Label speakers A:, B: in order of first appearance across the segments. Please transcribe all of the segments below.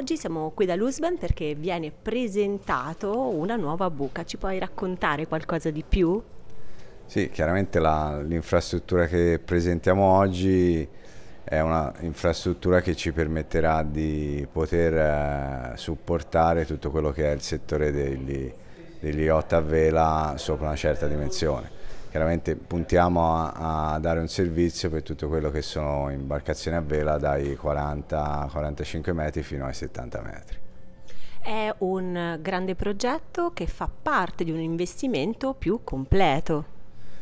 A: oggi siamo qui da Lusben perché viene presentato una nuova buca. Ci puoi raccontare qualcosa di più?
B: Sì, chiaramente l'infrastruttura che presentiamo oggi è un'infrastruttura che ci permetterà di poter eh, supportare tutto quello che è il settore degli, degli yacht a vela sopra una certa dimensione chiaramente puntiamo a, a, dare un servizio per tutto quello che sono imbarcazioni a vela dai 40-45 metri fino ai 70 metri.
A: È un grande progetto che fa parte di un investimento più completo.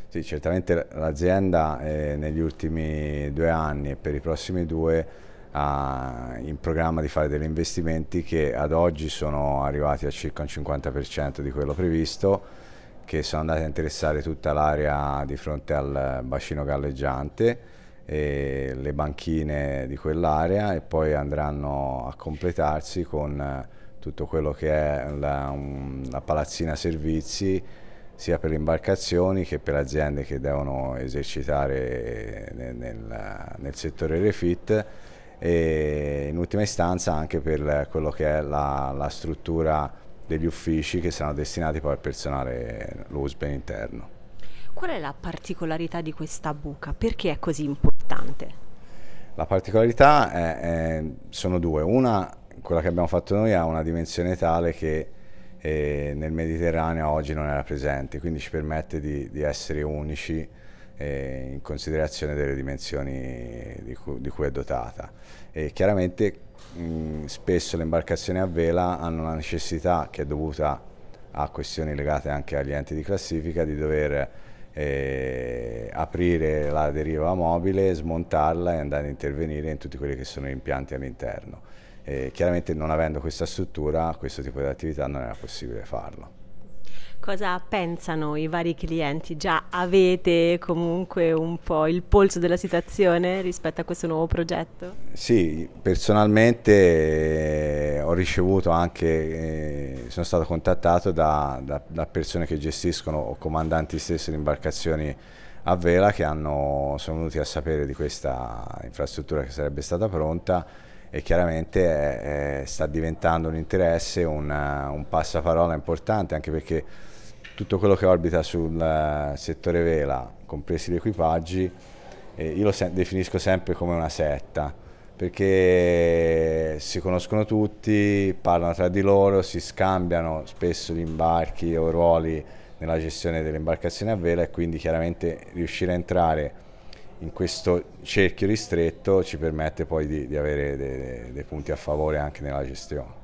B: Sì, certamente l'azienda eh, negli ultimi due anni e per i prossimi due ha in programma di fare degli investimenti che ad oggi sono arrivati a circa un 50% di quello previsto che sono andate a interessare tutta l'area di fronte al bacino galleggiante e le banchine di quell'area e poi andranno a completarsi con eh, tutto quello che è la, um, la palazzina servizi sia per le imbarcazioni che per le aziende che devono esercitare nel, nel, nel settore refit e in ultima istanza anche per quello che è la, la struttura degli uffici che saranno destinati poi al personale USB interno.
A: Qual è la particolarità di questa buca? Perché è così importante?
B: La particolarità è, è, sono due. Una, quella che abbiamo fatto noi, ha una dimensione tale che eh, nel Mediterraneo oggi non era presente, quindi ci permette di, di essere unici eh, in considerazione delle dimensioni di cui, di cui è dotata. E chiaramente mh, mm, spesso le imbarcazioni a vela hanno la necessità che è dovuta a questioni legate anche agli enti di classifica di dover eh, aprire la deriva mobile, smontarla e andare a intervenire in tutti quelli che sono gli impianti all'interno. Eh, chiaramente non avendo questa struttura questo tipo di attività non era possibile farlo
A: cosa pensano i vari clienti? Già avete comunque un po' il polso della situazione rispetto a questo nuovo progetto?
B: Sì, personalmente eh, ho ricevuto anche, eh, sono stato contattato da, da, da persone che gestiscono o comandanti stessi di imbarcazioni a vela che hanno, sono venuti a sapere di questa infrastruttura che sarebbe stata pronta e chiaramente è, eh, è, eh, sta diventando un interesse, una, eh, un passaparola importante, anche perché tutto quello che orbita sul settore vela, compresi gli equipaggi, eh, io lo se definisco sempre come una setta, perché si conoscono tutti, parlano tra di loro, si scambiano spesso gli imbarchi o ruoli nella gestione delle imbarcazioni a vela e quindi chiaramente riuscire a entrare in questo cerchio ristretto ci permette poi di, di avere dei, dei punti a favore anche nella gestione.